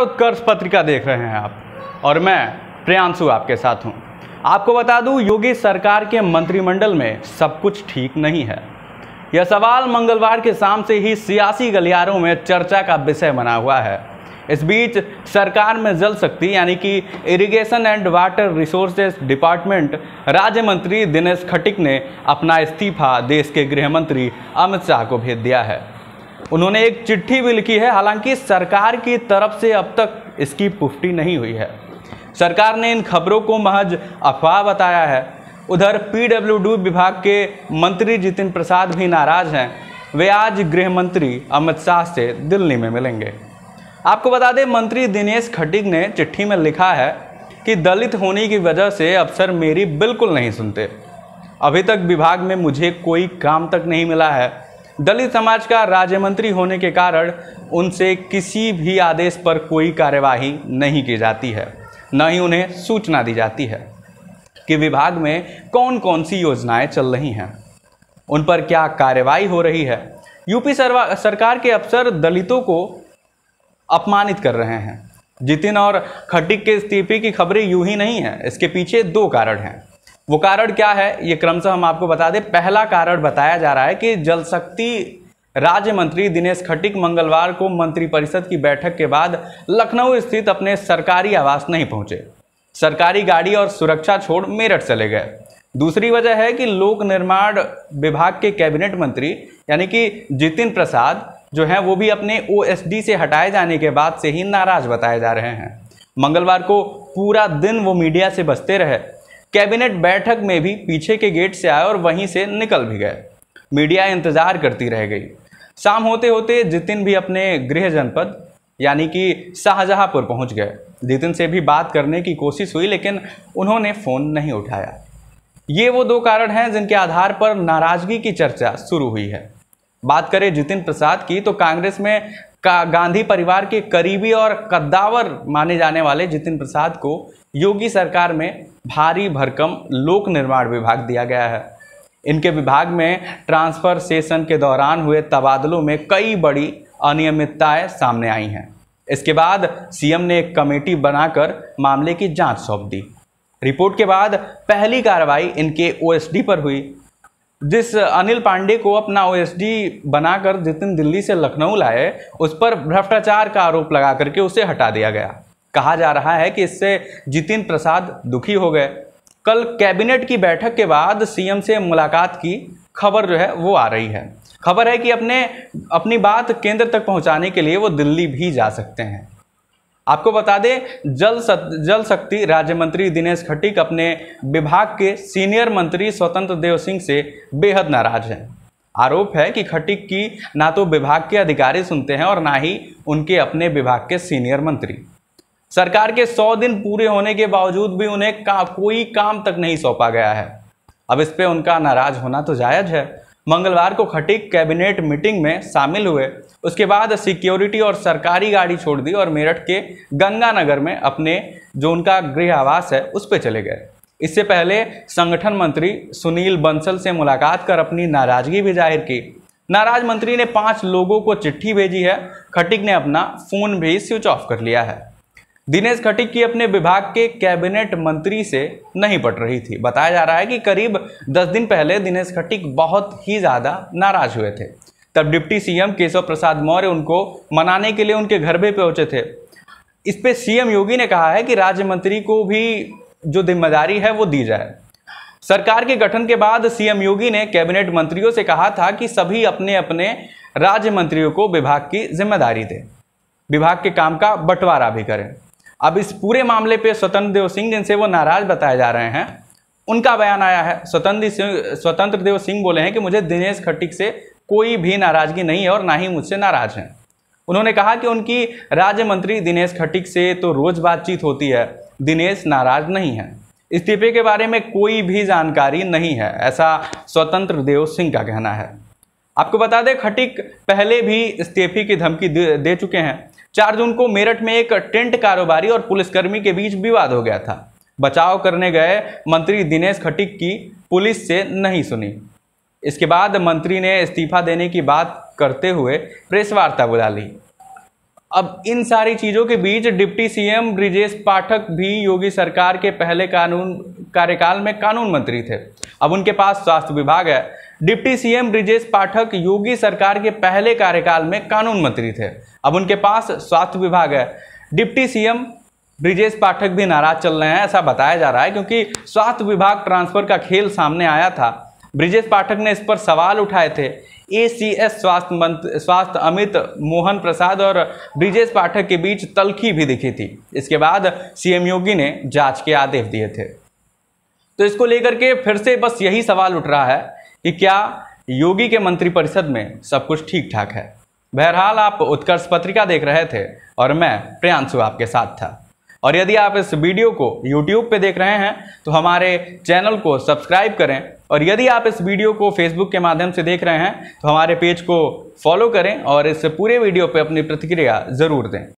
उत्कर्ष पत्रिका देख रहे हैं आप और मैं प्रियांशु आपके साथ हूं आपको बता दूं योगी सरकार के मंत्रिमंडल में सब कुछ ठीक नहीं है यह सवाल मंगलवार के शाम से ही सियासी गलियारों में चर्चा का विषय बना हुआ है इस बीच सरकार में जल शक्ति यानी कि irrigation and water resources department राज्य मंत्री दिनेश खटिक ने अपना इस्तीफा देश के गृह मंत्री अमित शाह को भेज दिया है उन्होंने एक चिट्ठी भी लिखी है हालांकि सरकार की तरफ से अब तक इसकी पुष्टि नहीं हुई है सरकार ने इन खबरों को महज अफवाह बताया है उधर पीडब्ल्यूडी विभाग के मंत्री जितिन प्रसाद भी नाराज़ हैं वे आज गृह मंत्री अमित शाह से दिल्ली में मिलेंगे आपको बता दें मंत्री दिनेश खटिक ने चिट्ठी में लिखा है कि दलित होने की वजह से अफसर मेरी बिल्कुल नहीं सुनते अभी तक विभाग में मुझे कोई काम तक नहीं मिला है दलित समाज का राज्य मंत्री होने के कारण उनसे किसी भी आदेश पर कोई कार्यवाही नहीं की जाती है न ही उन्हें सूचना दी जाती है कि विभाग में कौन कौन सी योजनाएं चल रही हैं उन पर क्या कार्रवाई हो रही है यूपी सरकार के अफसर दलितों को अपमानित कर रहे हैं जितिन और खटिक के इस्तीफे की खबरें यूं ही नहीं हैं इसके पीछे दो कारण हैं वो कारण क्या है ये से हम आपको बता दें पहला कारण बताया जा रहा है कि जल शक्ति राज्य मंत्री दिनेश खटिक मंगलवार को मंत्रिपरिषद की बैठक के बाद लखनऊ स्थित अपने सरकारी आवास नहीं पहुंचे सरकारी गाड़ी और सुरक्षा छोड़ मेरठ चले गए दूसरी वजह है कि लोक निर्माण विभाग के कैबिनेट मंत्री यानी कि जितिन प्रसाद जो हैं वो भी अपने ओ से हटाए जाने के बाद से ही नाराज बताए जा रहे हैं मंगलवार को पूरा दिन वो मीडिया से बचते रहे कैबिनेट बैठक में भी पीछे के गेट से आए और वहीं से निकल भी गए मीडिया इंतजार करती रह गई शाम होते होते जितिन भी अपने गृह जनपद यानी कि शाहजहाँपुर पहुंच गए जितिन से भी बात करने की कोशिश हुई लेकिन उन्होंने फ़ोन नहीं उठाया ये वो दो कारण हैं जिनके आधार पर नाराज़गी की चर्चा शुरू हुई है बात करें जितिन प्रसाद की तो कांग्रेस में का गांधी परिवार के करीबी और कद्दावर माने जाने वाले जितिन प्रसाद को योगी सरकार में भारी भरकम लोक निर्माण विभाग दिया गया है इनके विभाग में ट्रांसफर सेशन के दौरान हुए तबादलों में कई बड़ी अनियमितताएं सामने आई हैं इसके बाद सीएम ने एक कमेटी बनाकर मामले की जांच सौंप दी रिपोर्ट के बाद पहली कार्रवाई इनके ओएसडी पर हुई जिस अनिल पांडे को अपना ओएसडी बनाकर जितिन दिल्ली से लखनऊ लाए उस पर भ्रष्टाचार का आरोप लगा करके उसे हटा दिया गया कहा जा रहा है कि इससे जितिन प्रसाद दुखी हो गए कल कैबिनेट की बैठक के बाद सीएम से मुलाकात की खबर जो है वो आ रही है खबर है कि अपने अपनी बात केंद्र तक पहुंचाने के लिए वो दिल्ली भी जा सकते हैं आपको बता दें जल सत, जल शक्ति राज्य मंत्री दिनेश खट्टिक अपने विभाग के सीनियर मंत्री स्वतंत्र देव सिंह से बेहद नाराज हैं आरोप है कि खट्टिक की ना तो विभाग के अधिकारी सुनते हैं और ना ही उनके अपने विभाग के सीनियर मंत्री सरकार के सौ दिन पूरे होने के बावजूद भी उन्हें का, कोई काम तक नहीं सौंपा गया है अब इस पर उनका नाराज होना तो जायज है मंगलवार को खटीक कैबिनेट मीटिंग में शामिल हुए उसके बाद सिक्योरिटी और सरकारी गाड़ी छोड़ दी और मेरठ के गंगानगर में अपने जो उनका गृह आवास है उस पर चले गए इससे पहले संगठन मंत्री सुनील बंसल से मुलाकात कर अपनी नाराजगी भी जाहिर की नाराज मंत्री ने पांच लोगों को चिट्ठी भेजी है खटिक ने अपना फोन भी स्विच ऑफ कर लिया है दिनेश खटिक की अपने विभाग के कैबिनेट मंत्री से नहीं पट रही थी बताया जा रहा है कि करीब 10 दिन पहले दिनेश खटिक बहुत ही ज़्यादा नाराज हुए थे तब डिप्टी सीएम केशव प्रसाद मौर्य उनको मनाने के लिए उनके घर भी पहुंचे थे इस पर सीएम योगी ने कहा है कि राज्य मंत्री को भी जो जिम्मेदारी है वो दी जाए सरकार के गठन के बाद सीएम योगी ने कैबिनेट मंत्रियों से कहा था कि सभी अपने अपने राज्य मंत्रियों को विभाग की जिम्मेदारी दें विभाग के काम का बंटवारा भी करें अब इस पूरे मामले पे स्वतंत्र देव सिंह जिनसे वो नाराज बताए जा रहे हैं उनका बयान आया है स्वतंत्र स्वतंत्र देव सिंह बोले हैं कि मुझे दिनेश खट्टिक से कोई भी नाराजगी नहीं है और ना ही मुझसे नाराज हैं उन्होंने कहा कि उनकी राज्य मंत्री दिनेश खट्टिक से तो रोज बातचीत होती है दिनेश नाराज नहीं है इस्तीफे के बारे में कोई भी जानकारी नहीं है ऐसा स्वतंत्र देव सिंह का कहना है आपको बता दें खटिक पहले भी इस्तीफे की धमकी दे, दे चुके हैं चार जून को मेरठ में एक टेंट कारोबारी और पुलिसकर्मी के बीच विवाद हो गया था बचाव करने गए मंत्री दिनेश खटिक की पुलिस से नहीं सुनी इसके बाद मंत्री ने इस्तीफा देने की बात करते हुए प्रेस वार्ता बुला ली अब इन सारी चीज़ों के बीच डिप्टी सीएम ब्रिजेश पाठक भी योगी सरकार के पहले कानून कार्यकाल में कानून मंत्री थे अब उनके पास स्वास्थ्य विभाग है डिप्टी सीएम ब्रिजेश पाठक योगी सरकार के पहले कार्यकाल में कानून मंत्री थे अब उनके पास स्वास्थ्य विभाग है डिप्टी सीएम ब्रिजेश पाठक भी नाराज चल रहे हैं ऐसा बताया जा रहा है क्योंकि स्वास्थ्य विभाग ट्रांसफर का खेल सामने आया था ब्रिजेश पाठक ने इस पर सवाल उठाए थे ए सी एस स्वास्थ्य मंत्री स्वास्थ्य अमित मोहन प्रसाद और ब्रिजेश पाठक के बीच तलखी भी दिखी थी इसके बाद सीएम योगी ने जांच के आदेश दिए थे तो इसको लेकर के फिर से बस यही सवाल उठ रहा है कि क्या योगी के मंत्रिपरिषद में सब कुछ ठीक ठाक है बहरहाल आप उत्कर्ष पत्रिका देख रहे थे और मैं प्रियांशु आपके साथ था और यदि आप इस वीडियो को YouTube पे देख रहे हैं तो हमारे चैनल को सब्सक्राइब करें और यदि आप इस वीडियो को Facebook के माध्यम से देख रहे हैं तो हमारे पेज को फॉलो करें और इस पूरे वीडियो पे अपनी प्रतिक्रिया ज़रूर दें